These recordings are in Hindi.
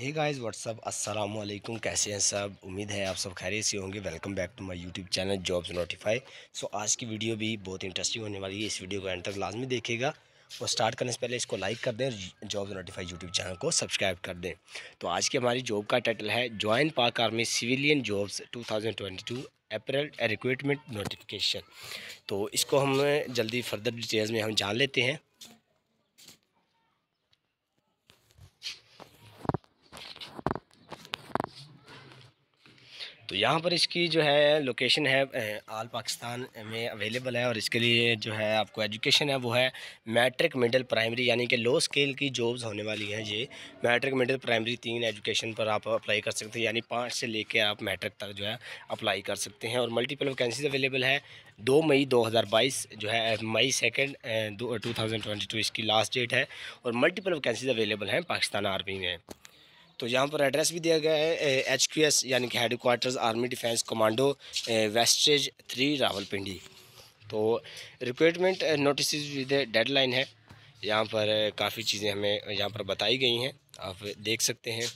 हे गाइस व्हाट्सअप अस्सलाम वालेकुम कैसे हैं सब उम्मीद है आप सब खैरियत से होंगे welcome back to my YouTube channel jobs notify so आज की वीडियो भी बहुत इंटरेस्टिंग होने वाली है इस वीडियो को एंड तक लाजमी देखेगा और स्टार्ट करने से पहले इसको लाइक कर दें जॉब्स नोटिफाई यूट्यूब चैनल को सब्सक्राइब कर दें तो आज की हमारी जॉब का टाइटल है join Pak army civilian jobs two April recruitment notification तो इसको हम जल्दी फर्दर डिटेल्स में हम जान लेते हैं तो यहाँ पर इसकी जो है लोकेशन है आल पाकिस्तान में अवेलेबल है और इसके लिए जो है आपको एजुकेशन है वो है मैट्रिक मिडिल प्राइमरी यानी कि लो स्केल की जॉब्स होने वाली हैं ये मैट्रिक मिडिल प्राइमरी तीन एजुकेशन पर आप अप्लाई कर सकते हैं यानी पाँच से लेके आप मैट्रिक तक जो है अप्लाई कर सकते हैं और मल्टीपल वैकेंसीज अवेलेबल है दो मई 2022 जो है मई सेकेंड टू इसकी लास्ट डेट है और मल्टीपल वैकेंसीज अवेलेबल हैं पाकिस्तान आर्मी में तो यहाँ पर एड्रेस भी दिया गया है एच क्यू एस यानी कि head army defence commando wastage three Rawalpindi तो requirement notice with deadline है यहाँ पर काफ़ी चीज़ें हमें यहाँ पर बताई गई हैं आप देख सकते हैं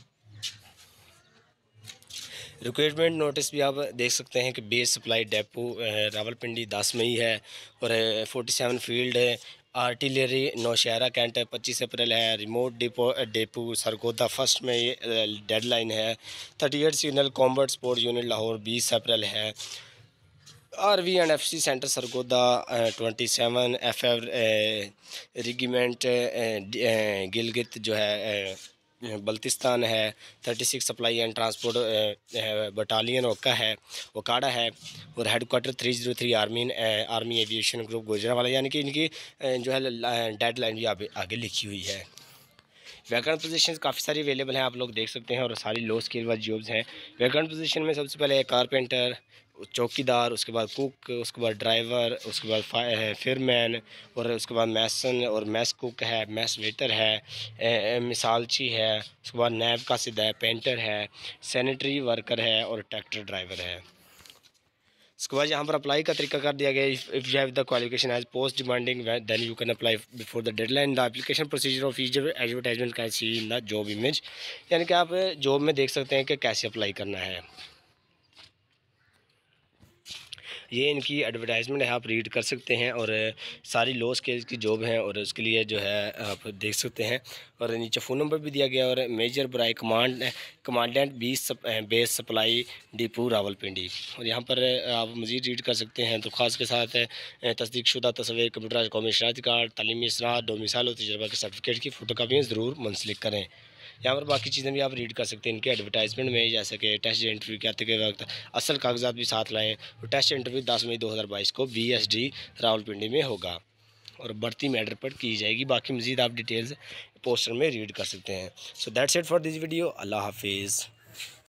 रिक्वायरमेंट नोटिस भी आप देख सकते हैं कि बेस सप्लाई डेपो रावलपिंडी दस मई है और फोर्टी सेवन फील्ड है आर्टिलरी नौशहरा कैंट पच्चीस अप्रैल है remote depot depot Sargodha first में डेडलाइन है thirty eight signal combat support unit Lahore बीस अप्रैल है R V and F C centre Sargodha twenty seven F F regiment Gilgit जो है बल्तिस्तान है thirty six supply and transport battalion ओका है ओकाड़ा है और headquarter three zero three army army aviation group वाला यानी कि इनकी जो है डेड लाइन भी आगे लिखी हुई है वैकेंट पोजीशंस काफ़ी सारी अवेलेबल हैं आप लोग देख सकते हैं और सारी लो स्किल वाली जॉब्स हैं वैकेंट पोजीशन में सबसे पहले कारपेंटर चौकीदार उसके बाद कुक उसके बाद ड्राइवर उसके बाद फिरमैन और उसके बाद मैसन और मैस कुक है मैस वेटर है मिसालची है उसके बाद नैब का सिदा है पेंटर है सैनिटरी वर्कर है और ट्रैक्टर ड्राइवर है उसके बाद यहाँ पर अप्लाई का तरीका कर दिया गया if you have the qualification as post demanding then you can apply before the deadline the application procedure of is advertisement can see in the job image यानी कि आप जॉब में देख सकते हैं कि कैसे अप्लाई करना है ये इनकी एडवर्टाइजमेंट है आप रीड कर सकते हैं और सारी लो स्केल की जॉब हैं और उसके लिए जो है आप देख सकते हैं और नीचे फ़ोन नंबर भी दिया गया और मेजर ब्राई कमांड कमांडेंट बीस सप, बेस सप्लाई डिपो रावलपिंडी और यहाँ पर आप मज़ीद रीड कर सकते हैं तो खास के साथ तस्दीक शुदा तस्वीर कंप्यूटर कौमी शनाख्त कार्ड तलीमी इसरा डोमिसाल और तजर्बा के सर्टिफिकेट की फ़ोटो कापियाँ ज़रूर मुंसलिक करें यहाँ पर बाकी चीज़ें भी आप रीड कर सकते हैं इनके एडवर्टाइजमेंट में जैसे कि टेस्ट इंटरव्यू कहते के वक्त असल कागजात भी साथ लाएँ और टेस्ट इंटरव्यू दस मई दो हज़ार बाईस को बी एस डी रावलपिंडी में होगा और बढ़ती मैटर पर की जाएगी बाकी मज़ीद आप डिटेल्स पोस्टर में रीड कर सकते हैं so that's it for this video अल्लाह हाफिज़